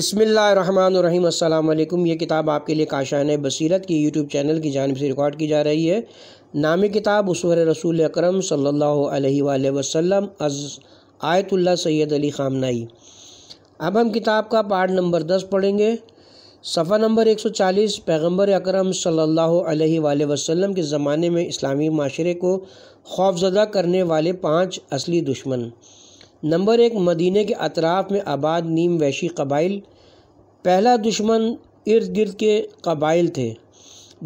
बसमीम अल्लाम ये किताब आपके लिए काशान बसीरत की यूट्यूब चैनल की जानब से रिकॉर्ड की जा रही है नामी किताब उसवर रसूल अक्रम सल्ला वसम अज़ आयतुल्ला सैद अली खामनाई अब हम किताब का पार्ट नंबर दस पढ़ेंगे सफ़ा नंबर एक सौ चालीस पैगम्बर अक्रम सल्ला वसम के ज़माने में इस्लामी माशरे को खौफजदा करने वाले पाँच असली दुश्मन नंबर एक मदीने के अतराफ़ में आबाद नीम वैशी कबाइल पहला दुश्मन इर्द गिर्द के कबाइल थे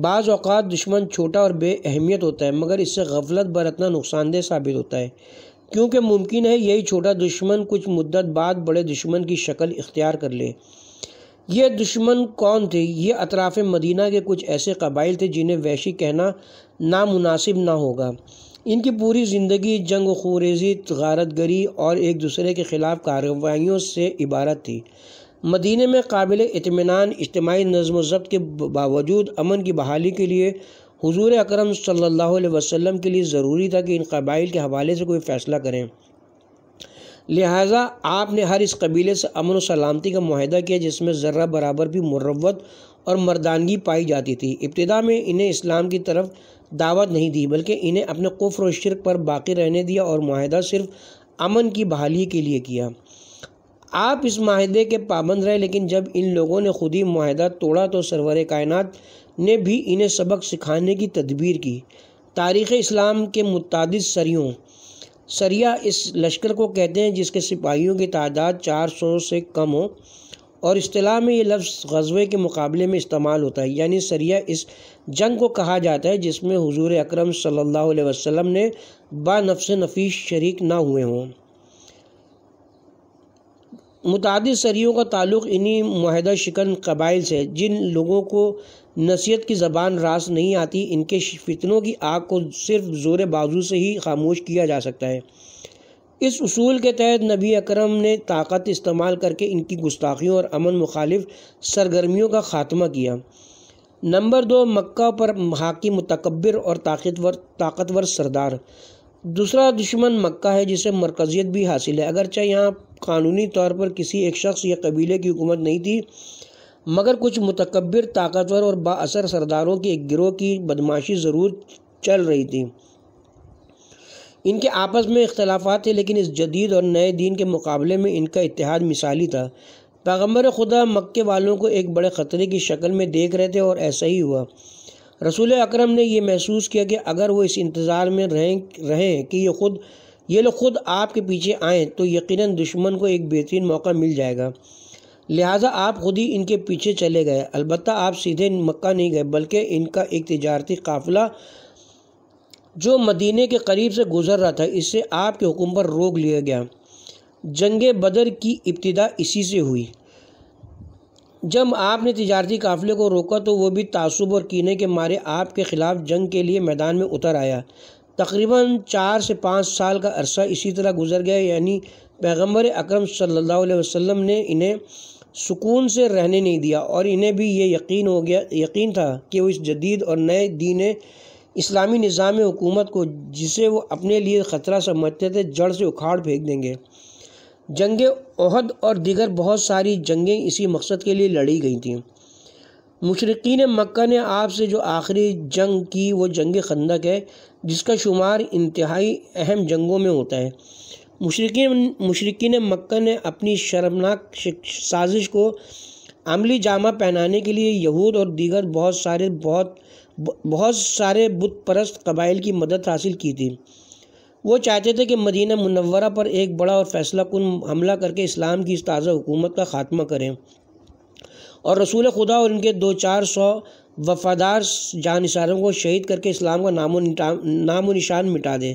बाज़ अवत दुश्मन छोटा और बेअहमियत होता है मगर इससे गफलत बरतना नुकसानदेह साबित होता है क्योंकि मुमकिन है यही छोटा दुश्मन कुछ मुद्दत बाद बड़े दुश्मन की शक्ल इख्तियार कर ले ये दुश्मन कौन थे ये अतराफ़ मदीना के कुछ ऐसे कबाइल थे जिन्हें वैशी कहना नामुनासिब ना होगा इनकी पूरी ज़िंदगी जंग खूरेजी गारत गरी और एक दूसरे के ख़िलाफ़ कार्रवाइयों से इबारत थी मदीने में काबिल इतमान इज्तमी नज़म ज़ब्त के बावजूद अमन की बहाली के लिए हजूर अक्रम सल्लल्लाहु वसम के लिए ज़रूरी था कि इन कबाइल के हवाले से कोई फ़ैसला करें लिहाजा आपने हर इस कबीले से अमन और सलामती का माहदा किया जिसमें ज़र्रा बराबर भी मुरवत और मर्दानगी पाई जाती थी इब्तदा में इन्हें इस्लाम की तरफ दावत नहीं दी बल्कि इन्हें अपने कुफ्र और शिरक पर बाकी रहने दिया और माहिदा सिर्फ अमन की बहाली के लिए किया आप इस माहदे के पाबंद रहे लेकिन जब इन लोगों ने खुद ही माहिदा तोड़ा तो सरवर कायनत ने भी इन्हें सबक सिखाने की तदबीर की तारीख़ इस्लाम के मुतद सरियों सरिया इस लश्कर को कहते हैं जिसके सिपाहियों की तादाद 400 से कम हो और अतलाह में ये लफ्ज़ गजबे के मुकाबले में इस्तेमाल होता है यानी सरिया इस जंग को कहा जाता है जिसमें हुजूर अकरम सल्लल्लाहु अलैहि वसल्लम ने बानफ्स नफीस शरीक ना हुए हों मुतद सरियों का ताल्लुक़ इन्हीं माहदा शिकन कबाइल से जिन लोगों को नसीहत की ज़बान रास नहीं आती इनके फितनों की आग को सिर्फ ज़ोर बाजू से ही खामोश किया जा सकता है इस असूल के तहत नबी अकरम ने ताकत इस्तेमाल करके इनकी गुस्ताखियों और अमन मुखालिफ सरगर्मियों का ख़ात्मा किया नंबर दो मक्का पर हाकि मतकबर और ताकतवर ताकतवर सरदार दूसरा दुश्मन मक्का है जिसे मरकज़ियत भी हासिल है अगरचे यहाँ कानूनी तौर पर किसी एक शख्स या कबीले की हुकूमत नहीं थी मगर कुछ मतकबर ताकतवर और बासर सरदारों के एक गिरोह की बदमाशी ज़रूर चल रही थी इनके आपस में इख्तलाफा थे लेकिन इस जदीद और नए दीन के मुकाबले में इनका इतिहाद मिसाली था पैगम्बर खुदा मक्के वालों को एक बड़े ख़तरे की शक्ल में देख रहे थे और ऐसा ही हुआ रसूल अकरम ने यह महसूस किया कि अगर वो इस इंतज़ार में रहें रहें कि ये खुद ये लोग ख़ुद आपके पीछे आएँ तो यकीनन दुश्मन को एक बेहतरीन मौका मिल जाएगा लिहाजा आप खुद ही इनके पीछे चले गए अलबत् आप सीधे मक्का नहीं गए बल्कि इनका एक तजारती काफिला जो मदीने के करीब से गुज़र रहा था इससे आपके हुक्म पर रोक लिया गया जंग बदर की इब्तदा इसी से हुई जब आपने तजारती काफ़िले को रोका तो वह भी तासुब और कीने के मारे आपके ख़िलाफ़ जंग के लिए मैदान में उतर आया तकरीबन चार से पाँच साल का अरसा इसी तरह गुजर गया यानी पैगम्बर अक्रम सल्लल्लाहु अलैहि ने इन्हें सुकून से रहने नहीं दिया और इन्हें भी ये यकीन हो गया यकीन था कि वो इस जदीद और नए दीन इस्लामी निज़ाम हुकूमत को जिसे वो अपने लिए ख़तरा समझते थे जड़ से उखाड़ फेंक देंगे जंग अहद और दीगर बहुत सारी जंगें इसी मकसद के लिए लड़ी गई मशरक़ी मशरकिन मक्का ने आपसे जो आखिरी जंग की वो जंग खंदक है जिसका शुमार इंतहाई अहम जंगों में होता है मशरकिन मशरकिन मक्का ने अपनी शर्मनाक साजिश को अमली जामा पहनाने के लिए यहूद और दीगर बहुत सारे बहुत बहुत सारे बुत परस्त कबाइल की मदद हासिल की थी वो चाहते थे कि मदीना मुनवरा पर एक बड़ा और फैसला कन हमला करके इस्लाम की इस ताज़ा हुकूमत का ख़ात्मा करें और रसूल खुदा और इनके दो चार सौ वफादार जानसारों को शहीद करके इस्लाम का नामो नामो निशान मिटा दें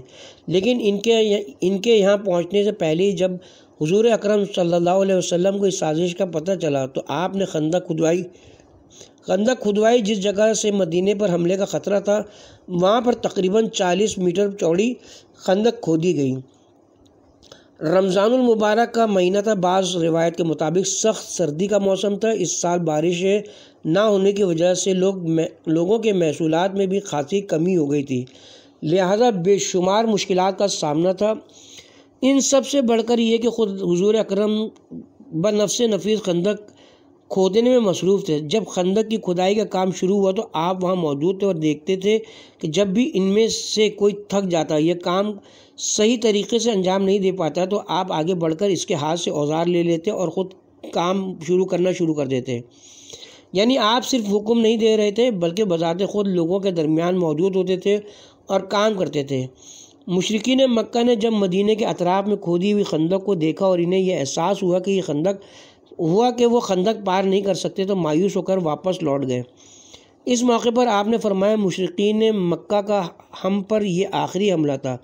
लेकिन इनके इनके यहाँ पहुँचने से पहले ही जब हजूर अक्रम सल्लल्लाहु को इस साजिश का पता चला तो आपने खंदा खुदवाई खंदा खुदवाई जिस जगह से मदीने पर हमले का ख़तरा था वहाँ पर तकरीबन 40 मीटर चौड़ी खंदक खोदी गई रमज़ानुल मुबारक का महीना था बाज़ रिवायत के मुताबिक सख्त सर्दी का मौसम था इस साल बारिश ना होने की वजह से लोग लोगों के महसूल में भी खासी कमी हो गई थी लिहाजा बेशुमार मुश्किल का सामना था इन सब से बढ़कर ये कि ख़ुद हजूर अक्रम ब नफीस खंदक खोदने में मसरूफ़ थे जब खंदक की खुदाई का काम शुरू हुआ तो आप वहाँ मौजूद थे और देखते थे कि जब भी इनमें से कोई थक जाता यह काम सही तरीके से अंजाम नहीं दे पाता तो आप आगे बढ़कर इसके हाथ से औजार ले लेते और ख़ुद काम शुरू करना शुरू कर देते यानी आप सिर्फ हुक्म नहीं दे रहे थे बल्कि बजाते ख़ुद लोगों के दरमियान मौजूद होते थे और काम करते थे ने मक्का ने जब मदीने के अतराफ़ में खोदी हुई खंदक को देखा और इन्हें यह एहसास हुआ कि यह खंदक हुआ कि वो खंदक पार नहीं कर सकते तो मायूस होकर वापस लौट गए इस मौके पर आपने फरमाया मुशरकिन मक्का का हम पर यह आखिरी हमला था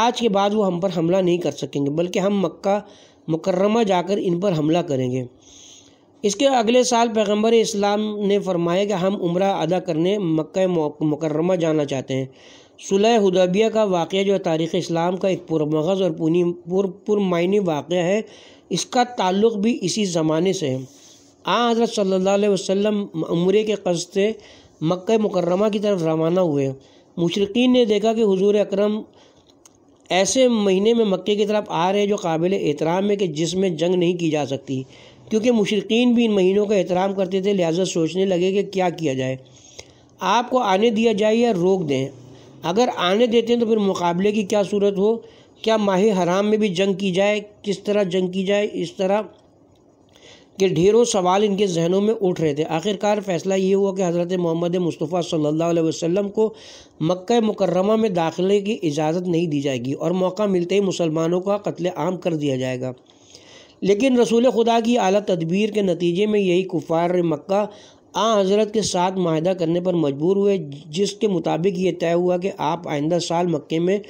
आज के बाद वो हम पर हमला नहीं कर सकेंगे बल्कि हम मक्का मुकर्रमा जाकर इन पर हमला करेंगे इसके अगले साल पैगंबर इस्लाम ने फरमाया कि हम उम्र अदा करने मक्का मुकर्रमा जाना चाहते हैं सुलह हदबिया का वाक़ जो तारीख़ इस्लाम का एक पुरमगज़ और पुनी पुर पुरमायनी वाक़ है इसका ताल्लुक़ भी इसी ज़माने से है आ हज़रत सल्ला वसम उम्र के कर्ज से मक् मुकरमा की तरफ रवाना हुए मुशरकिन ने देखा कि हजूर अक्रम ऐसे महीने में मक् की तरफ आ रहे हैं जो काबिल एहतराम है कि जिसमें जंग नहीं की जा सकती क्योंकि मुशरकिन भी इन महीनों का एहतराम करते थे लिहाजा सोचने लगे कि क्या किया जाए आपको आने दिया जाए या रोक दें अगर आने देते हैं तो फिर मुकाबले की क्या सूरत हो क्या माह हराम में भी जंग की जाए किस तरह जंग की जाए इस तरह के ढेरों सवाल इनके जहनों में उठ रहे थे आखिरकार फ़ैसला ये हुआ कि हज़रत मोहम्मद मुस्तफ़ा सल्लल्लाहु अलैहि वसल्लम को मक्का मुकर्रमा में दाखिले की इजाज़त नहीं दी जाएगी और मौका मिलते ही मुसलमानों का कत्ल आम कर दिया जाएगा लेकिन रसूल खुदा की अली तदबीर के नतीजे में यही कुफ़ार मक्का आ हज़रत के साथ माहदा करने पर मजबूर हुए जिसके मुताबिक ये तय हुआ कि आप आइंदा साल मक्के में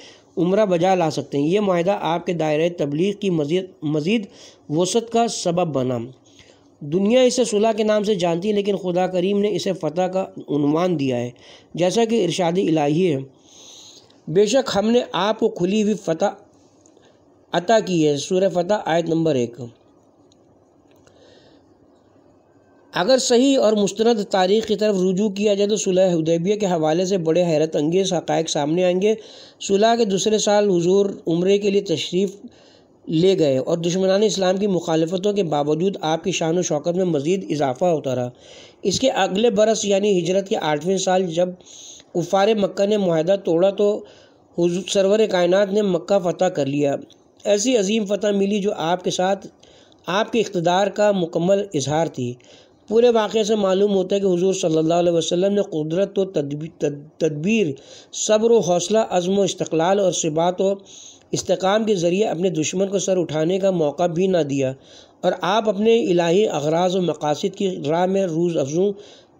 उम्र बजा ला सकते हैं ये माहा आपके दायरे तबलीग की मजीद मजीद वसत का सबब बना दुनिया इसे सुलह के नाम से जानती है लेकिन खुदा करीम ने इसे फ़तह का उनवान दिया है जैसा कि इरशाद इलाही है बेशक हमने आपको खुली हुई फ़तह अता की है सूर्य फ़तह आयत नंबर एक अगर सही और मुस्ंद तारीख की तरफ रुजू किया जाए तो सुलह उदैबिया के हवाले से बड़े हैरत अंगेज हक़ सामने आएंगे सुलह के दूसरे साल हजूर उम्र के लिए तशरीफ़ ले गए और दुश्मनान इस्लाम की मुखालफतों के बावजूद आपकी शान शौकत में मज़ीद इजाफा होता रहा इसके अगले बरस यानी हिजरत के आठवें साल जब कुफ़ार मक्का ने माहदा तोड़ा तो सरवर कायनत ने मक्का फ़तह कर लिया ऐसी अजीम फ़तह मिली जो आपके साथ आपके इकतदार का मुकम्मल इजहार थी पूरे वाक़े से मालूम होता है कि हुजूर सल्लल्लाहु अलैहि वसल्लम ने कुदरत व तदबीर सब्र व हौसला अज़म व इस्तलाल और सिबात व इस्तेकाम के ज़रिए अपने दुश्मन को सर उठाने का मौका भी ना दिया और आप अपने इलाही अगराज व मकासद की राह में रूज़ अफजू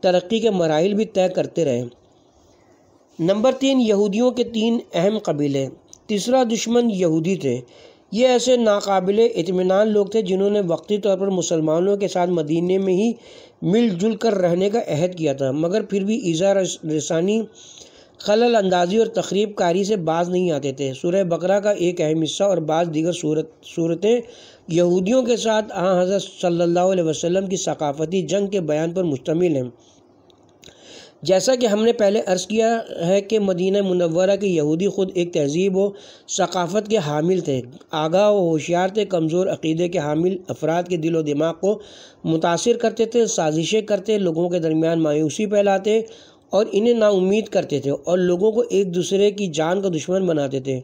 तरक्की के मराइल भी तय करते रहे नंबर तीन यहूदियों के तीन अहम कबीले तीसरा दुश्मन यहूदी थे ये ऐसे नाकबिल इतमान लोग थे जिन्होंने वक्ती तौर पर मुसलमानों के साथ मदीने में ही मिलजुल कर रहने का अहद किया था मगर फिर भी ईज़ा रसानी खलल अंदाजी और तकरीब कारी से बाज नहीं आते थे सूर्य बकरा का एक अहम हिस्सा और बाद दीगर सूरत सूरतें यहूदियों के साथ आ हाँ, हज़रत सल्ला वसम की सकाफ़ती जंग के बयान पर मुश्तमिल हैं जैसा कि हमने पहले अर्ज़ किया है कि मदीना मुनवरा के यहूदी ख़ुद एक तहजीब व सकाफ़त के हामिल थे आगाह व होशियार थे कमज़ोर अक़ीदे के हामिल अफराद के दिलो दिमाग को मुतासर करते थे साजिशें करते लोगों के दरमियान मायूसी फैलाते और इन्हें नाउमीद करते थे और लोगों को एक दूसरे की जान का दुश्मन बनाते थे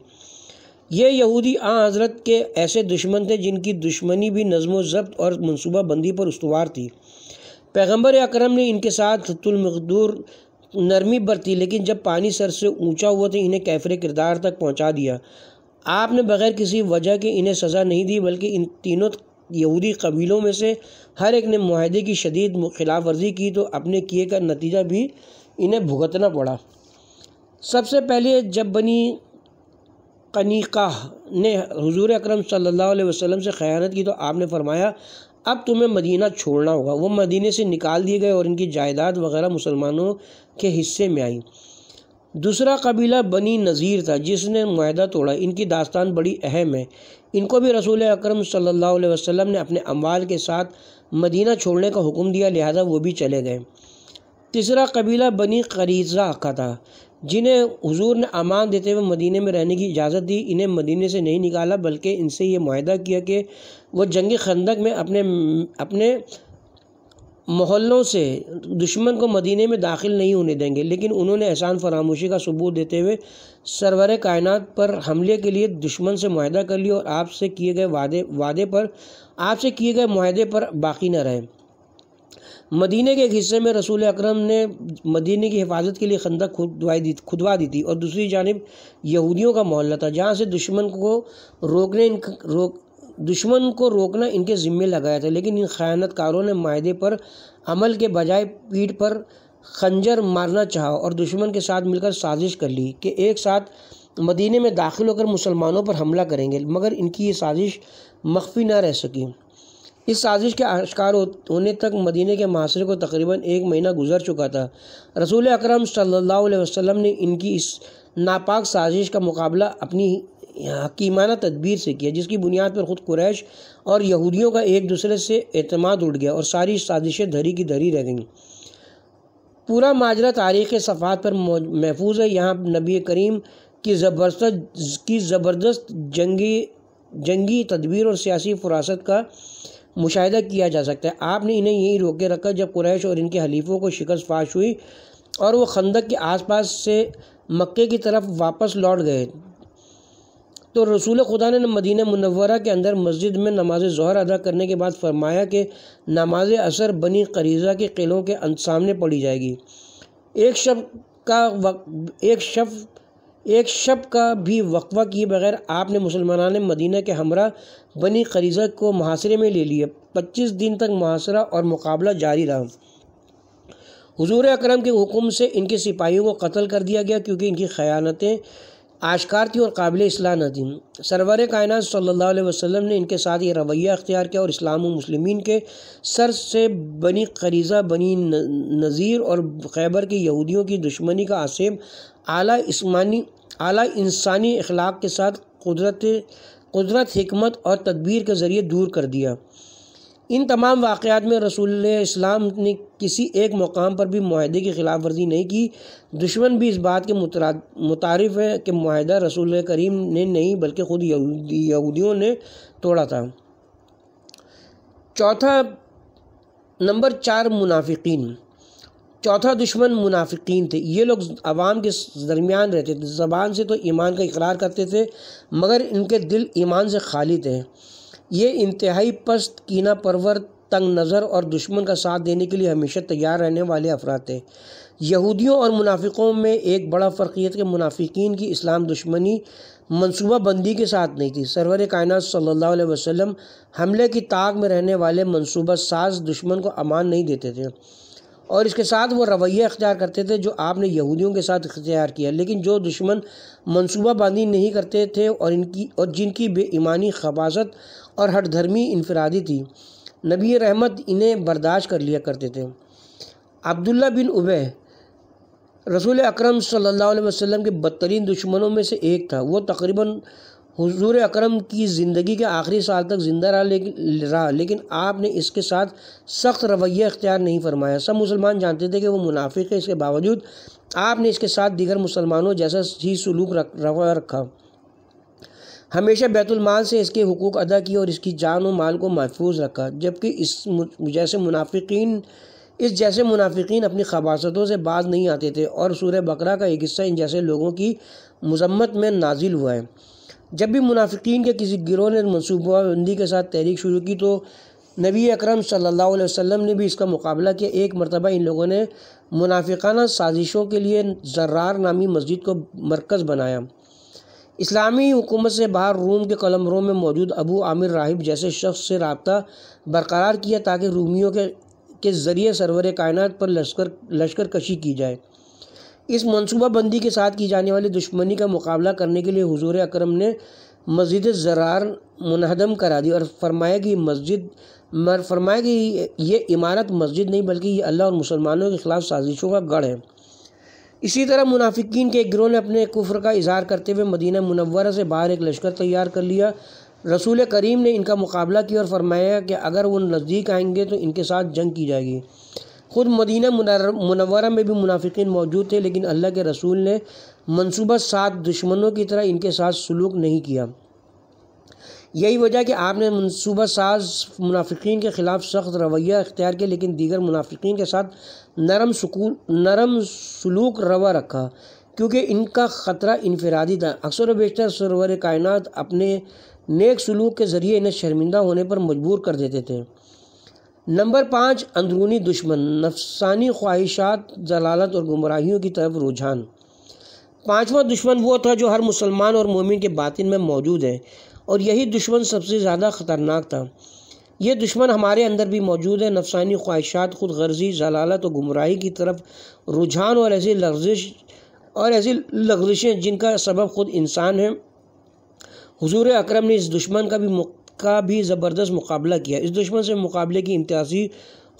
ये यहूदी आ हज़रत के ऐसे दुश्मन थे जिनकी दुश्मनी भी नज़म व जब्त और मनसूबा बंदी पर उसवार थी पैगंबर अकरम ने इनके साथ तुलमकदूर नरमी बरती लेकिन जब पानी सर से ऊंचा हुआ तो इन्हें कैफरे किरदार तक पहुंचा दिया आपने बगैर किसी वजह के इन्हें सज़ा नहीं दी बल्कि इन तीनों यहूदी कबीलों में से हर एक ने माहदे की शदीद खिलाफ वर्जी की तो अपने किए का नतीजा भी इन्हें भुगतना पड़ा सबसे पहले जब बनी कनीका ने हजूर अक्रम सल्ला अलैहि से ख़यानत की तो आपने फरमाया अब तुम्हें मदीना छोड़ना होगा वो मदीने से निकाल दिए गए और इनकी जायदाद वगैरह मुसलमानों के हिस्से में आई दूसरा कबीला बनी नज़ीर था जिसने माहदा तोड़ा इनकी दास्तान बड़ी अहम है इनको भी रसूल अकरम सल्लल्लाहु अलैहि वसल्लम ने अपने अम्वाल के साथ मदीना छोड़ने का हुक्म दिया लिहाजा वो भी चले गए तीसरा कबीला बनी करीजा का था जिन्हें हजूर ने अमान देते हुए मदीने में रहने की इजाज़त दी इन्हें मदीने से नहीं निकाला बल्कि इनसे ये माहा किया कि वह जंग खंदक में अपने अपने मोहल्लों से दुश्मन को मदीने में दाखिल नहीं होने देंगे लेकिन उन्होंने एहसान फरामोशी का सबूत देते हुए सरवर कायनात पर हमले के लिए दुश्मन से माहा कर लिया और आपसे किए गए वादे वादे पर आपसे किए गए माहे पर बाकी न रहे मदीने के एक हिस्से में रसूल अकरम ने मदीने की हिफाजत के लिए खंदक खुदवाई दी खुदवा दी थी और दूसरी जानब यहूदियों का मोहल्ला था जहाँ से दुश्मन को रोकने रोक दुश्मन को रोकना इनके ज़िम्मे लगाया था लेकिन इन ख़यानतकारों ने माहे पर अमल के बजाय पीठ पर खंजर मारना चाहा और दुश्मन के साथ मिलकर साजिश कर ली कि एक साथ मदीने में दाखिल होकर मुसलमानों पर हमला करेंगे मगर इनकी ये साजिश मख्फी ना रह सकी इस साजिश के आश्कार होने तक मदीने के माशरे को तकरीबन एक महीना गुजर चुका था रसूल अकरम सल्लल्लाहु अलैहि वसल्लम ने इनकी इस नापाक साजिश का मुकाबला अपनी हकीमाना तदबीर से किया जिसकी बुनियाद पर ख़ुद कुरैश और यहूदियों का एक दूसरे से अतमाद उठ गया और सारी साजिशें धरी की धरी रह गईं पूरा माजरा तारीख़ सफ़ात पर महफूज है यहाँ नबी करीम की ज़बरदस्त की ज़बरदस्त जंगी जंगी तदबीर और सियासी फरासत का मुशाह किया जा सकता है आपने इन्हें यहीं रोके रखा जब कुरैश और इनके हलीफों को शिकस्त फाश हुई और वो खंदक के आसपास से मक्के की तरफ वापस लौट गए तो रसूल खुदा ने मदीना मुनवरा के अंदर मस्जिद में नमाज जहर अदा करने के बाद फरमाया कि नमाज असर बनी करीज़ा के किलों के सामने पड़ी जाएगी एक शब का वक्त एक शब एक शब का भी वक्वा किए बगैर आपने मुसलमान मदीना के हमरा बनी खरीजा को मुहासरे में ले लिया पच्चीस दिन तक मुहासरा और मुकाबला जारी रहा हजूर अक्रम के हुक्म से इनके सिपाहियों को कत्ल कर दिया गया क्योंकि इनकी खयानतें आशकार थी और काबिल इस्लाह न थी सरवर कायन सल्ला वसलम ने इनके साथ ये रवैया अख्तियार किया और इस्लाम मुस्लिमीन के सर से बनी खरीजा बनी नज़ीर और खैबर के यहूदियों की दुश्मनी का आसेब आला इसमानी आला इंसानी अखलाक के साथ कुदरत कुदरत हमत और तदबीर के ज़रिए दूर कर दिया इन तमाम वाक़ात में रसूल इस्लाम ने किसी एक मकाम पर भी माहे की ख़िलाफ़ वर्जी नहीं की दुश्मन भी इस बात के मुतारफ़ है कि माहा रसूल करीम ने नहीं बल्कि ख़ुद यहूदियों ने तोड़ा था चौथा नंबर चार मुनाफिकीन चौथा दुश्मन मुनाफिकीन थे ये लोग आवाम के दरमियान रहते थे ज़बान से तो ईमान का इकरार करते थे मगर इनके दिल ईमान से खाली थे ये इंतहाई पस्त कीना परवर तंग नज़र और दुश्मन का साथ देने के लिए हमेशा तैयार रहने वाले अफरा थे यहूदियों और मुनाफिकों में एक बड़ा फ़र्क यह था कि मुनाफिकीन की इस्लाम दुश्मनी मनसूबा बंदी के साथ नहीं थी सरवर कायनत सल्ला वसलम हमले की ताक में रहने वाले मनसूबा साज दुश्मन को अमान नहीं देते थे और इसके साथ वो रवैया अख्तियार करते थे जो आपने यहूदियों के साथ अख्तियार किया लेकिन जो दुश्मन मनसूबा बंदी नहीं करते थे और इनकी और जिनकी बेईमानी खबासत और हट धर्मी इनफरादी थी नबी रहमत इन्हें बर्दाश्त कर लिया करते थे अब्दुल्ला बिन उबे रसूल अकरम सल्लल्लाहु अलैहि वसल्लम के बदतरीन दुश्मनों में से एक था वो तकरीबन हुजूर अकरम की ज़िंदगी के आखिरी साल तक ज़िंदा रहा लेकिन रहा लेकिन आपने इसके साथ सख्त रवैया इख्तियार नहीं फरमाया सब मुसलमान जानते थे कि वो मुनाफिक है इसके बावजूद आपने इसके साथ दीगर मुसलमानों जैसा ही सलूक रख रखा हमेशा बैतुलमाल से इसके हकूक़ अदा किए और इसकी जान और माल को महफूज रखा जबकि इस जैसे मुनाफिकीन इस जैसे मुनाफिकीन अपनी खबासतों से बाज नहीं आते थे और सूर्य बकरा का एक हिस्सा इन जैसे लोगों की मजम्मत में नाजिल हुआ है जब भी मुनाफिकीन के किसी गिरोह ने मनसूबाबंदी के साथ तहरीक शुरू की तो नबी अकरम सल्लल्लाहु अलैहि वसल्लम ने भी इसका मुकाबला किया एक मरतबा इन लोगों ने मुनाफिकाना साजिशों के लिए जर्रार नामी मस्जिद को मरकज़ बनाया इस्लामी हुकूमत से बाहर रूम के कलमरों में मौजूद अबू आमिर राहिब जैसे शख्स से रबता बरकरार किया ताकि रूमियों के के ज़रिए सरवर कायनत पर लश्कर लश्कर कशी की जाए इस मनसूबाबंदी के साथ की जाने वाली दुश्मनी का मुकाबला करने के लिए हुजूर अकरम ने मस्जिद ज़रार मुनहदम करा दी और फरमाया कि मस्जिद फरमाया कि ये इमारत मस्जिद नहीं बल्कि ये अल्लाह और मुसलमानों के ख़िलाफ़ साजिशों का गढ़ है इसी तरह मुनाफिकीन के एक गिरोह ने अपने कुफ्र का इजहार करते हुए मदीना मुनवरा से बाहर एक लश्कर तैयार कर लिया रसूल करीम ने इनका मुकाबला किया और फरमाया कि अगर वो नज़दीक आएंगे तो इनके साथ जंग की जाएगी ख़ुद मदीना मुनवरा में भी मुनाफिकीन मौजूद थे लेकिन अल्लाह के रसूल ने मनसूबा सात दुश्मनों की तरह इनके साथ सलूक नहीं किया यही वजह कि आपने मनसूबा साज मुनाफिकीन के ख़िलाफ़ सख्त रवैया अख्तियार किया लेकिन दीगर मुनाफिकीन के साथ नरम सुकून नरम सलूक रवा रखा क्योंकि इनका ख़तरा इनफरादी था अक्सर बेशतर सरवर कायनत अपने नेक सलूक के ज़रिए इन्हें शर्मिंदा होने पर मजबूर कर देते थे नंबर पाँच अंदरूनी दुश्मन नफसानी ख्वाहिशात जलालत और गुमराहियों की तरफ रुझान पांचवा दुश्मन वो था जो हर मुसलमान और मोमिन के बातिन में मौजूद है और यही दुश्मन सबसे ज़्यादा ख़तरनाक था ये दुश्मन हमारे अंदर भी मौजूद है नफसानी ख्वाहिशात खुद गर्जी जलालत और गुमराही की तरफ रुझान और ऐसी लफ्जिश और ऐसी लफ्जिशें जिनका सबब खुद इंसान है हुजूर अकरम ने इस दुश्मन का भी का भी ज़बरदस्त मुकाबला किया इस दुश्मन से मुकाबले की इम्तियाजी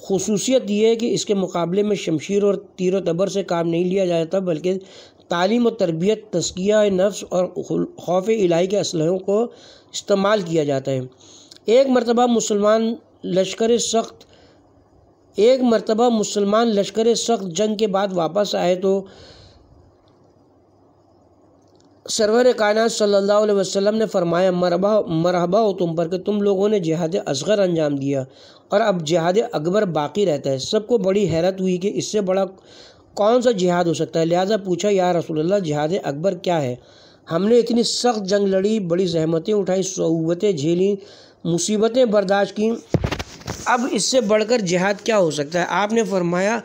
खसूसियत यह है कि इसके मुकाबले में शमशीर और तीर तबर से काम नहीं लिया जाता बल्कि तालीम और तरबियत तस्किया नफ्स और खौफ इलाही के असलहों को इस्तेमाल किया जाता है एक मरतबा मुसलमान लश्कर सख्त एक मरतबा मुसलमान लश्कर सख्त जंग के बाद वापस आए तो सरवर कायनात सल्लल्लाहु अलैहि वसल्लम ने फरमाया मरबा मरहबा हो तुम पर कि तुम लोगों ने जिहाद असगर अंजाम दिया और अब जिहाद अकबर बाकी रहता है सबको बड़ी हैरत हुई कि इससे बड़ा कौन सा जिहाद हो सकता है लिहाजा पूछा या रसोल्ला जिहाद अकबर क्या है हमने इतनी सख्त जंग लड़ी बड़ी जहमतें उठाई सऊबतें झेली मुसीबतें बर्दाश्त की अब इससे बढ़कर जिहाद क्या हो सकता है आपने फरमाया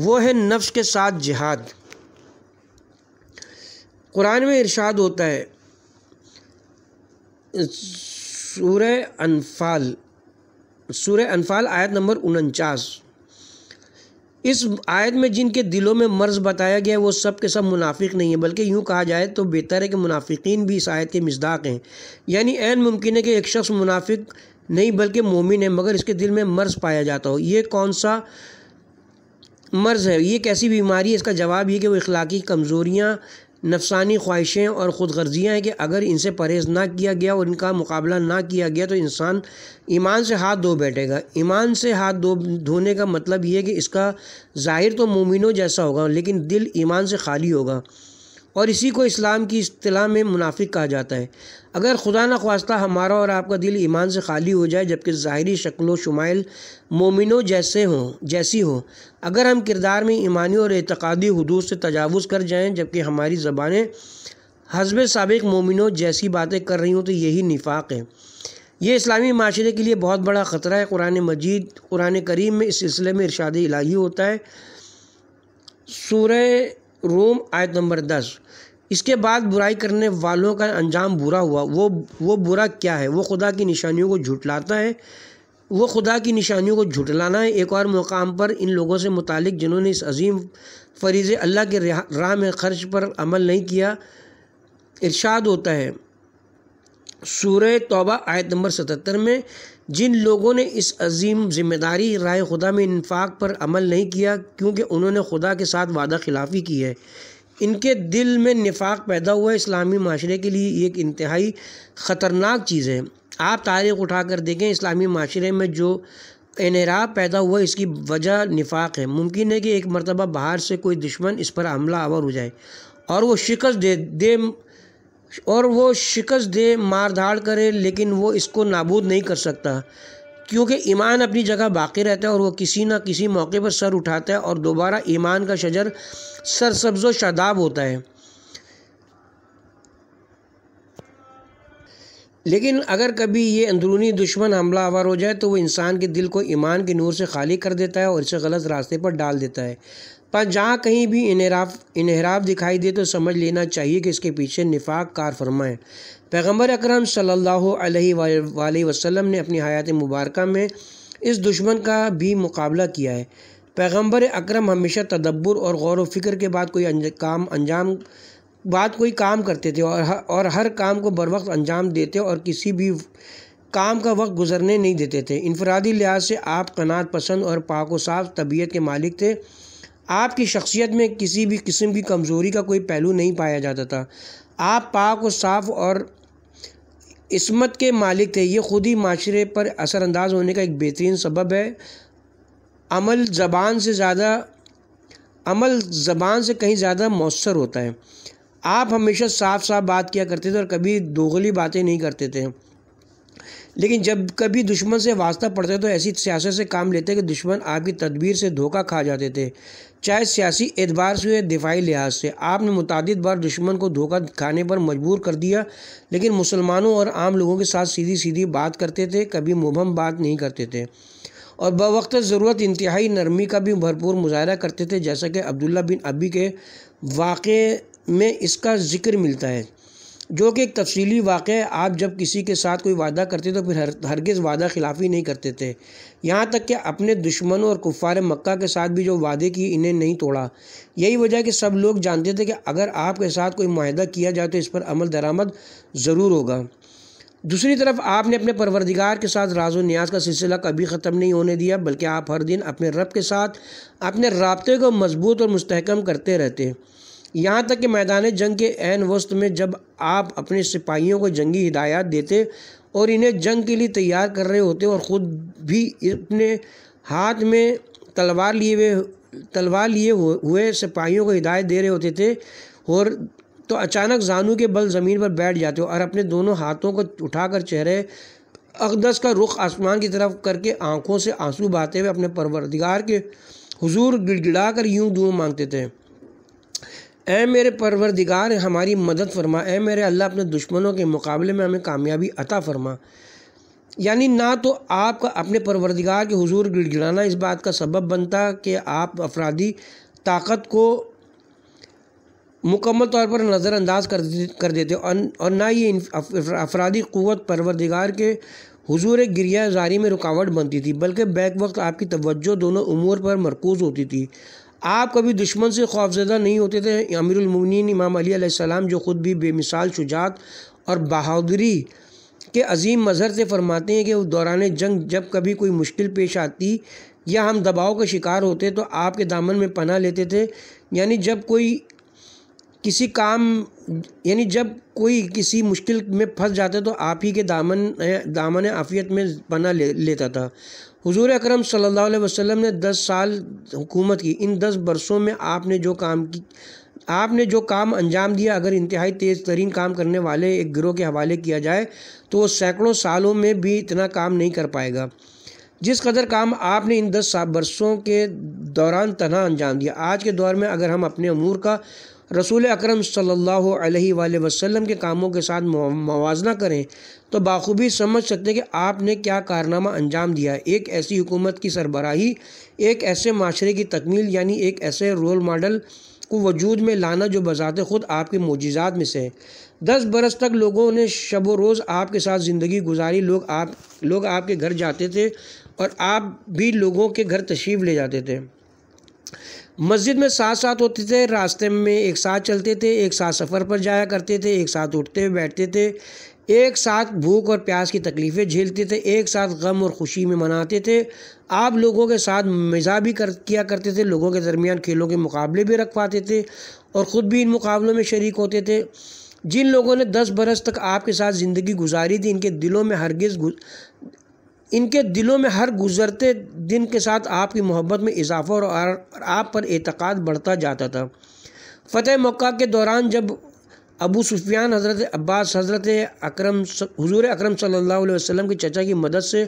वो है नफ्स के साथ जिहाद कुरान में इरशाद होता है सूर अनफाल सूर अनफाल आयत नंबर उनचास इस आयत में जिनके दिलों में मर्ज़ बताया गया है वो सब के सब मुनाफिक नहीं है बल्कि यूँ कहा जाए तो बेहतर है कि मुनाफिकीन भी इस आयत के मजदाक हैं यानी एन मुमकिन है कि एक शख्स मुनाफिक नहीं बल्कि मोमिन है मगर इसके दिल में मर्ज़ पाया जाता हो ये कौन सा मर्ज़ है ये कैसी बीमारी है इसका जवाब ये कि वो इखलाकी कमज़ोरियाँ नफसानी ख्वाहिशें और ख़ुद गर्जियाँ हैं कि अगर इनसे परहेज़ ना किया गया और इनका मुकाबला ना किया गया तो इंसान ईमान से हाथ धो बैठेगा ईमान से हाथ धो धोने का मतलब ये है कि इसका ज़ाहिर तो मोमिनों जैसा होगा लेकिन दिल ईमान से खाली होगा और इसी को इस्लाम की अतलाह में मुनाफिक कहा जाता है अगर खुदा न खास्ता हमारा और आपका दिल ईमान से खाली हो जाए जबकि ज़ाहरी शक्लो शुमाइल मोमिनों जैसे हों जैसी हो अगर हम किरदार में ईमानी और एतकादी हदूद से तजावज़ कर जाएँ जबकि हमारी ज़बानें हजब सबक मोमिनों जैसी बातें कर रही हूँ तो यही निफाक़ है ये इस्लामी माशरे के लिए बहुत बड़ा ख़तरा है कुरान मजीद कुरान करीम में इस सिलसिले में इरशाद इलाही होता है सूर्य रोम आयत नंबर दस इसके बाद बुराई करने वालों का अंजाम बुरा हुआ वो वो बुरा क्या है वो खुदा की निशानियों को झुटलाता है वो खुदा की निशानियों को झुटलाना है एक और मकाम पर इन लोगों से मुतल जिन्होंने इस अजीम फरीज़ अल्लाह के राह में खर्च पर अमल नहीं किया इरशाद होता है सूर तोबा आयत नंबर सतहत्तर में जिन लोगों ने इस अजीम ज़िम्मेदारी राय खुदा में इन्फाक पर अमल नहीं किया क्योंकि उन्होंने खुदा के साथ वादा खिलाफी की है इनके दिल में निफाक पैदा हुआ इस्लामी माशरे के लिए एक इंतहाई ख़तरनाक चीज़ है आप तारीख उठा कर देखें इस्लामी माशरे में जो इनरा पैदा हुआ इसकी वजह निफाक है मुमकिन है कि एक मरतबा बाहर से कोई दुश्मन इस पर हमला आवर हो जाए और वो शिकस्त दे दे और वो शिकस्त दे मार धाड़ करे लेकिन वो इसको नाबूद नहीं कर सकता क्योंकि ईमान अपनी जगह बाकी रहता है और वो किसी ना किसी मौके पर सर उठाता है और दोबारा ईमान का शजर सरसब्ज व शादाब होता है लेकिन अगर कभी ये अंदरूनी दुश्मन हमला आवर हो जाए तो वो इंसान के दिल को ईमान के नूर से खाली कर देता है और इसे गलत रास्ते पर डाल देता है पर जहाँ कहीं भी इनहराफ इनहराफ दिखाई दे तो समझ लेना चाहिए कि इसके पीछे निफाक कार फरमाए पैगम्बर अक्रम सल्ला वसलम ने अपनी हयात मुबारक में इस दुश्मन का भी मुकाबला किया है पैगम्बर अक्रम हमेशा तदब्बर और गौर व फिक्र के बाद कोई अंज, काम अंजाम बाद कोई काम करते थे और हर, और हर काम को बर वक्त अंजाम देते और किसी भी काम का वक्त गुजरने नहीं देते थे इनफरादी लिहाज से आप कनात पसंद और पाक साफ तबीयत के मालिक थे आपकी शख्सियत में किसी भी किस्म की कमज़ोरी का कोई पहलू नहीं पाया जाता था आप पाक और साफ़ और इसमत के मालिक थे ये ख़ुद ही माशरे पर असरानंदाज होने का एक बेहतरीन सबब है अमल ज़बान से ज़्यादा अमल ज़बान से कहीं ज़्यादा मौसर होता है आप हमेशा साफ साफ बात किया करते थे और कभी दोगली बातें नहीं करते थे लेकिन जब कभी दुश्मन से वास्ता पड़ते तो ऐसी सियासत से काम लेते कि दुश्मन आपकी तदबीर से धोखा खा जाते थे चाहे सियासी एतबार से या दिफाही लिहाज से आपने मुतद बार दुश्मन को धोखा खाने पर मजबूर कर दिया लेकिन मुसलमानों और आम लोगों के साथ सीधी सीधी बात करते थे कभी मुबम बात नहीं करते थे और बवक्त ज़रूरत इंतहाई नरमी का भी भरपूर मुजाहरा करते थे जैसा कि अब्दुल्ला बिन अबी के वाक़े में इसका जिक्र मिलता है जो कि एक तफसीली वाक़ है आप जब किसी के साथ कोई वादा करते तो फिर हर हरगज़ वादा खिलाफी नहीं करते थे यहाँ तक कि अपने दुश्मनों और कुफ़ार मक्का के साथ भी जो वादे किए इन्हें नहीं तोड़ा यही वजह कि सब लोग जानते थे कि अगर आपके साथ कोई माहा किया जाए तो इस पर अमल दरामद ज़रूर होगा दूसरी तरफ आपने अपने परवरदिगार के साथ राज न्याज का सिलसिला कभी ख़त्म नहीं होने दिया बल्कि आप हर दिन अपने रब के साथ अपने रबते को मजबूत और मस्तकम करते रहते यहाँ तक कि मैदान जंग के एन वस्त में जब आप अपने सिपाहियों को जंगी हिदायत देते और इन्हें जंग के लिए तैयार कर रहे होते और ख़ुद भी अपने हाथ में तलवार लिए हुए तलवार लिए हुए सिपाहियों को हिदायत दे रहे होते थे और तो अचानक जानू के बल ज़मीन पर बैठ जाते हो और अपने दोनों हाथों को उठाकर चेहरे अकदस का रुख आसमान की तरफ करके आंखों से आंसू बहाते हुए अपने परवरदिगार के हुजूर गिड़गिड़ा कर यूँ दुआ मांगते थे ए मेरे परवरदिगार हमारी मदद फरमा ए मेरे अल्लाह अपने दुश्मनों के मुकाबले में हमें कामयाबी अता फरमा यानी ना तो आपका अपने परवरदिगार के हुजूर गिड़गिड़ाना इस बात का सबब बनता कि आप अफराधी ताकत को मुकम्मल तौर पर नज़रअंदाज कर कर देते और ना ये अफराधी क़वत परवरदिगार के हुजूर गिरिया जारी में रुकावट बनती थी बल्कि बैक वक्त आपकी तवज्जो दोनों उमूर पर मरकूज़ होती थी आप कभी दुश्मन से खौफजदा नहीं होते थे अमीरमिन इमाम अली सलाम जो ख़ुद भी बेमिसाल शुजात और बहादुरी के अजीम मज़हर से फरमाते हैं कि उस दौरान जंग जब कभी कोई मुश्किल पेश आती या हम दबाव का शिकार होते तो आपके दामन में पना लेते थे यानी जब कोई किसी काम यानी जब कोई किसी मुश्किल में फंस जाता तो आप ही के दामन दामन आफियत में पना ले लेता था हुजूर अकरम सल्लल्लाहु अलैहि वसल्लम ने 10 साल हुकूमत की इन 10 बरसों में आपने जो काम की आपने जो काम अंजाम दिया अगर इंतहाई तेज़ तरीन काम करने वाले एक गिरोह के हवाले किया जाए तो वो सैकड़ों सालों में भी इतना काम नहीं कर पाएगा जिस कदर काम आपने इन दस बरसों के दौरान तना अंजाम दिया आज के दौर में अगर हम अपने अमूर का रसूल अक्रम सम के कामों के साथ मुजना करें तो बाखूबी समझ सकते हैं कि आपने क्या कारनामा अंजाम दिया है एक ऐसी हुकूमत की सरबराही एक ऐसे माशरे की तकमील यानी एक ऐसे रोल मॉडल को वजूद में लाना जो बजात ख़ुद आपके मोजात में से है दस बरस तक लोगों ने शब व रोज़ आपके साथ ज़िंदगी गुजारी लोग आप लोग आपके घर जाते थे और आप भी लोगों के घर तशरीफ़ ले जाते थे मस्जिद में साथ साथ होते थे रास्ते में एक साथ चलते थे एक साथ सफ़र पर जाया करते थे एक साथ उठते बैठते थे एक साथ भूख और प्यास की तकलीफ़ें झेलते थे एक साथ गम और ख़ुशी में मनाते थे आप लोगों के साथ मज़ा भी कर किया करते थे लोगों के दरमियान खेलों के मुकाबले भी रख पाते थे और ख़ुद भी इन मुकाबलों में शरीक होते थे जिन लोगों ने दस बरस तक आपके साथ ज़िंदगी गुजारी थी इनके दिलों में हरगिज़ इनके दिलों में हर गुज़रते दिन के साथ आपकी मोहब्बत में इजाफा और आप पर एतक़ाद बढ़ता जाता था फ़तेह मक्का के दौरान जब अबू सुफियान हज़रत अब्बास हज़रत अकरम हुजूर अकरम सल्लल्लाहु अलैहि वसल्लम के चचा की मदद से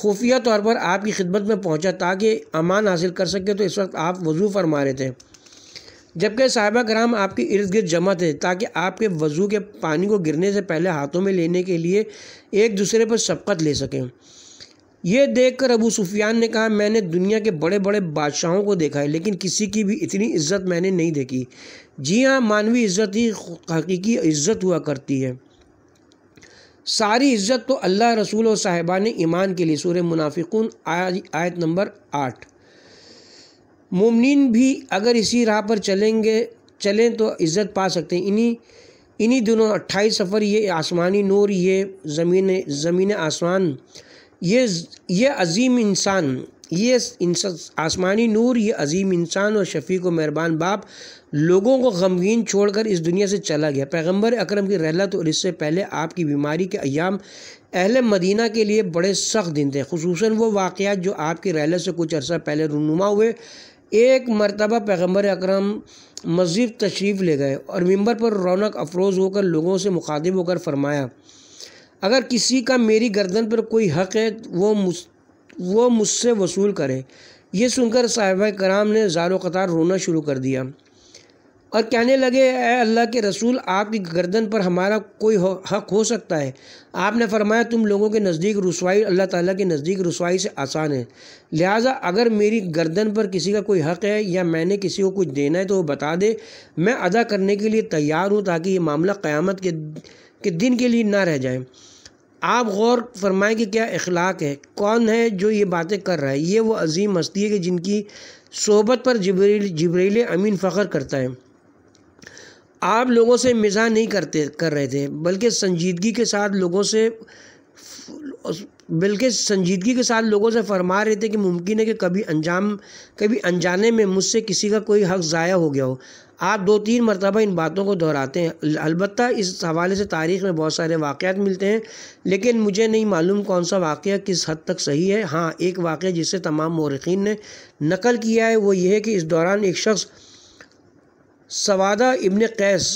खुफिया तौर पर आपकी खिदमत में पहुंचा ताकि अमान हासिल कर सके तो इस वक्त आप वज़ू फरमा रहे थे जबकि साहबा कराम आपके इर्द गिर्द जमा थे ताकि आपके वज़ू के पानी को गिरने से पहले हाथों में लेने के लिए एक दूसरे पर शफकत ले सकें ये देखकर अबू सुफियान ने कहा मैंने दुनिया के बड़े बड़े बादशाहों को देखा है लेकिन किसी की भी इतनी इज्जत मैंने नहीं देखी जी हाँ मानवी इज्जत ही हकीकी इज्जत हुआ करती है सारी इज्जत तो अल्लाह रसूल और साहिबान ईमान के लिए सूर मुनाफिकून आय, आयत नंबर आठ मुमनिन भी अगर इसी राह पर चलेंगे चलें तो इज़्ज़त पा सकते हैं इन्हीं इन्हीं दिनों अट्ठाईस सफ़र ये आसमानी नूर ये ज़मीन ज़मीन आसमान ये ये अजीम इंसान ये आसमानी नूर ये अजीम इंसान और शफीक व मेहरबान बाप लोगों को गमगीन छोड़कर इस दुनिया से चला गया पैगंबर अकरम की रहलत तो और इससे पहले आपकी बीमारी के अयाम अहल मदीना के लिए बड़े सख्त दिन थे खसूस वो वाक़ात जो आपकी रहलत से कुछ अर्सा पहले रुनुमा हुए एक मरतबा पैगम्बर अकरम मस्जिद तशरीफ़ ले गए और मंबर पर रौनक अफरोज़ होकर लोगों से मुखातिब होकर फरमाया अगर किसी का मेरी गर्दन पर कोई हक़ है वो मुझ वो मुझसे वसूल करे ये सुनकर साहिब कराम ने ज़ारो कतार रोना शुरू कर दिया और कहने लगे अल्लाह के रसूल आपकी गर्दन पर हमारा कोई हक़ हो सकता है आपने फरमाया तुम लोगों के नज़दीक रसवाई अल्लाह ताला के नज़दीक रसवाई से आसान है लिहाजा अगर मेरी गर्दन पर किसी का कोई हक़ है या मैंने किसी को कुछ देना है तो वो बता दे मैं अदा करने के लिए तैयार हूँ ताकि ये मामला क़्यामत के के दिन के लिए ना रह जाए आप गौर फरमाएं कि क्या अखलाक है कौन है जो ये बातें कर रहा है ये वो अजीम हस्ती है कि जिनकी सोहबत पर जबरील जबरील अमीन फ़ख्र करता है आप लोगों से मिज़ा नहीं करते कर रहे थे बल्कि संजीदगी के साथ लोगों से बल्कि संजीदगी के साथ लोगों से फरमा रहे थे कि मुमकिन है कि कभी अंजाम कभी अनजाने में मुझसे किसी का कोई हक ज़ाया हो गया हो आप दो तीन मरतबा इन बातों को दोहराते हैं अलबत् इस हवाले से तारीख़ में बहुत सारे वाक़ मिलते हैं लेकिन मुझे नहीं मालूम कौन सा वाक़ किस हद तक सही है हाँ एक वाक़ जिसे तमाम मौरखीन ने नकल किया है वो ये है कि इस दौरान एक शख्स सवादा इबन कैस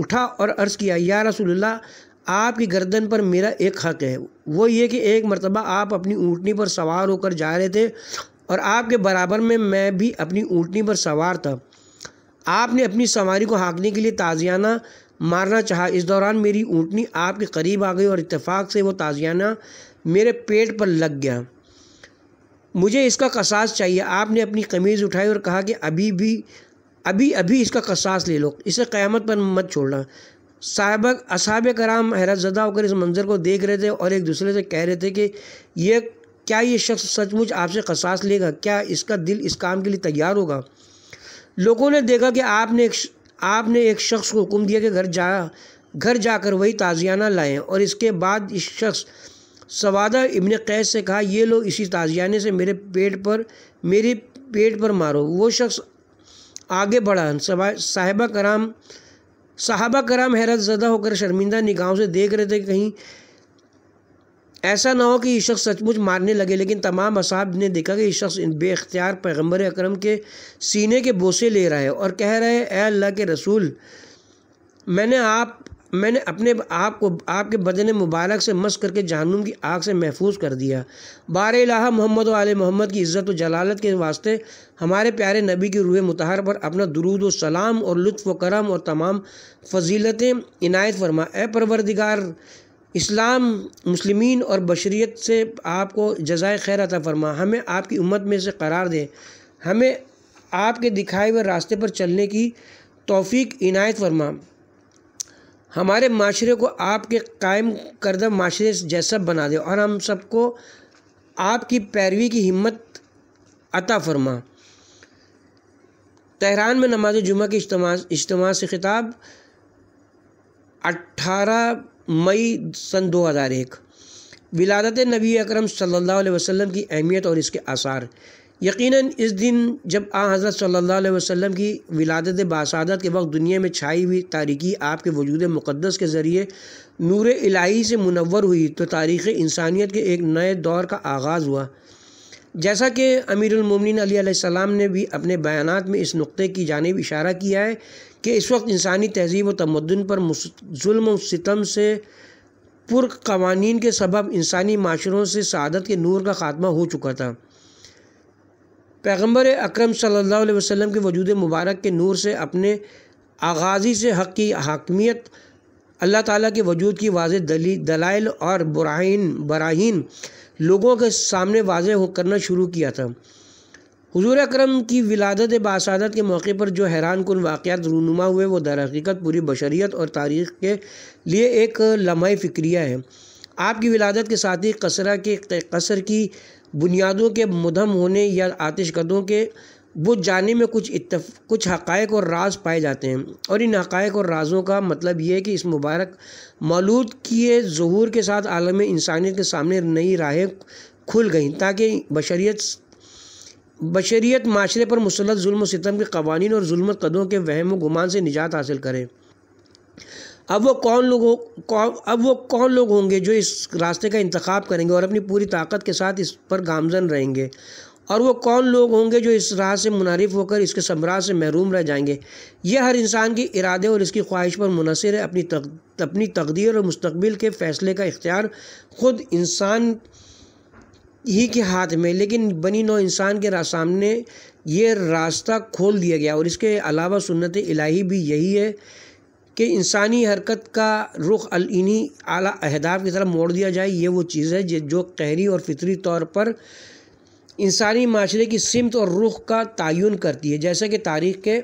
उठा और अर्ज़ किया या रसोल्ला आपकी गर्दन पर मेरा एक हक़ है वो ये कि एक मरतबा आप अपनी ऊँटनी पर सवार होकर जा रहे थे और आपके बराबर में मैं भी अपनी ऊँटनी पर सवार था आपने अपनी सवारी को हाँकने के लिए ताजियाना मारना चाहा इस दौरान मेरी ऊँटनी आपके करीब आ गई और इतफ़ाक़ से वो ताजियाना मेरे पेट पर लग गया मुझे इसका कसास चाहिए आपने अपनी कमीज़ उठाई और कहा कि अभी भी अभी अभी इसका कसास ले लो इसे क़्यामत पर मत छोड़ना साहब असाब कराम हैरत ज़दा होकर इस मंज़र को देख रहे थे और एक दूसरे से कह रहे थे कि यह क्या ये शख्स सचमुच आपसे कसास लेगा क्या इसका दिल इस काम के लिए तैयार होगा लोगों ने देखा कि आपने एक आपने एक शख्स को हुक्म दिया कि घर जा घर जाकर वही ताज़ियाना लाएं और इसके बाद इस शख्स सवादा इबन कैस से कहा ये लो इसी ताज़ियाने से मेरे पेट पर मेरे पेट पर मारो वो शख्स आगे बढ़ा साहबा कराम साहबा कराम हैरत ज़दा होकर शर्मिंदा निगाहों से देख रहे थे कहीं ऐसा ना हो कि ये शख्स सचमुच मारने लगे लेकिन तमाम असाब ने देखा कि ये शख्स बेख्तियार पैगम्बर अक्रम के सीने के बोसे ले रहा है और कह रहे हैं अल्लाह के रसूल मैंने आप मैंने अपने आप को आपके बदन मुबारक से मस करके जहनुम की आग से महफूज कर दिया बार इलाहा मोहम्मद आल मोहम्मद की इज़्ज़त व जलालत के वास्ते हमारे प्यारे नबी की रूह मतहर पर अपना दरूद व सलाम और लुत्फ़ व करम और तमाम फजीलतें इनायत फरमा ए परवरदिगार इस्लाम मुस्लिमीन और बशरीत से आपको जजाय खैर अता फरमा हमें आपकी उम्मत में से करार दे हमें आपके दिखाए हुए रास्ते पर चलने की तौफीक इनायत फरमा हमारे माशरे को आपके कायम करदा माशरे जैसा बना दे और हम सबको आपकी पैरवी की हिम्मत अता फरमा तहरान में नमाज जुमा के इज्तम से खिताब अट्ठारह मई सन 2001 विलादत नबी अकरम सल्लल्लाहु अलैहि वसल्लम की अहमियत और इसके आसार यकीनन इस दिन जब आ हज़रत सल्लल्लाहु अलैहि वसल्लम की विलादत बासादत के वक्त दुनिया में छाई हुई तारीकी आपके वजूद मुक़दस के ज़रिए नूर इलाही से मुनवर हुई तो तारीख़ इंसानियत के एक नए दौर का आगाज़ हुआ जैसा कि अमीरमिन अली सलाम ने भी अपने बयानात में इस नुक़े की जानब इशारा किया है कि इस वक्त इंसानी तहजीब व तमदन पर म सितम से कवानी के सबब इंसानी माशरों से सदत के नूर का ख़ात्मा हो चुका था पैगम्बर अक्रम सल वसम के वजूद मुबारक के नूर से अपने आगाज़ी से हक़ की हकमियत अल्लाह ताली के वजूद की वाज दली दलाइल और बुराइन बराहन लोगों के सामने वाज करना शुरू किया था हजूर अक्रम की विलादत बासादत के मौके पर जो हैरान कन वाक़ात रूनुमा हुए वो दरहकीकत पूरी बशरीत और तारीख़ के लिए एक लम्हा फ़िक्रिया है आपकी विलादत के साथ ही कसरा के कसर की बुनियादों के मदम होने या आतिश कदों के बुझ जाने में कुछ इतफ कुछ हक़ और राज पाए जाते हैं और इन हक़ और राज़ों का मतलब ये है कि इस मुबारक मौलूद किए जहूर के साथ आलम इंसानियत के सामने नई राहें खुल गईं ताकि बशरीत बशरीत माशरे पर मुसलत जुल्म सितम के कवानीन और म कदों के वहम गुमान से निजात हासिल करें अब वो कौन लोग अब वो कौन लोग होंगे जो इस रास्ते का इंतखब करेंगे और अपनी पूरी ताकत के साथ इस पर गामजन रहेंगे और वो कौन लोग होंगे जो इस राह से मुनारफ होकर इसके सम्राज से महरूम रह जाएंगे यह हर इंसान के इरादे और इसकी ख्वाहिश पर मुनसर है अपनी तक, अपनी तकदीर और मुस्तबिल के फ़ैसले का इख्तियार ख़ुद इंसान ही के हाथ में लेकिन बनी नौ इंसान के सामने ये रास्ता खोल दिया गया और इसके अलावा सुन्नत इलाही भी यही है कि इंसानी हरकत का रुख अल इन्हीं आला अहदाब की तरफ मोड़ दिया जाए ये वो चीज़ है जो कहरी और फितरी तौर पर इंसानी माशरे की सिमत और रुख का तयन करती है जैसे कि तारीख़ के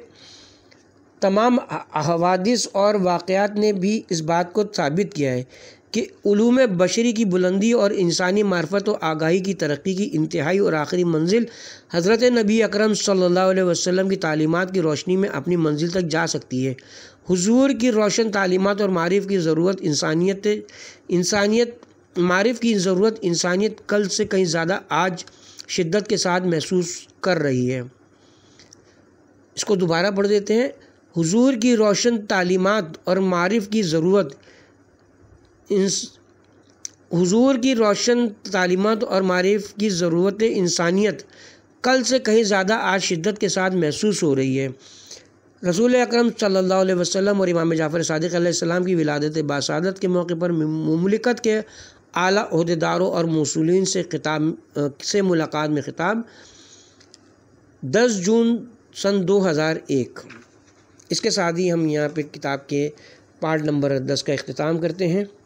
तमाम अहवादिस और वाक़ात ने भी इस बात को साबित किया है कि उलूम बशरी की बुलंदी और इंसानी मार्फत व आगाही की तरक्की की इंतहाई और आखिरी मंजिल हज़रत नबी अकरम सल्लल्लाहु अलैहि वसल्लम की तालीमत की रोशनी में अपनी मंजिल तक जा सकती है हुजूर की रोशन तालीमत और मारफ की ज़रूरत इंसानियत इंसानियत मारफ की ज़रूरत इंसानियत कल से कहीं ज़्यादा आज शिद्दत के साथ महसूस कर रही है इसको दोबारा पढ़ देते हैं हुजूर की रोशन तालीमत और मारफ़ की ज़रूरत हुजूर की रोशन तालीमत और मारिफ की ज़रूरत इंसानियत कल से कहीं ज़्यादा आज शिद्दत के साथ महसूस हो रही है रसूल अक्रम सल्ला वसम और इमाम जाफ़र सदक़्लम की विलादत बासादत के मौके पर ममलिकत के अली अहदेदारों और मसूलिन से खिताब से मुलाकात में खिताब 10 जून सन 2001 इसके साथ ही हम यहाँ पे किताब के पार्ट नंबर दस का अख्ताम करते हैं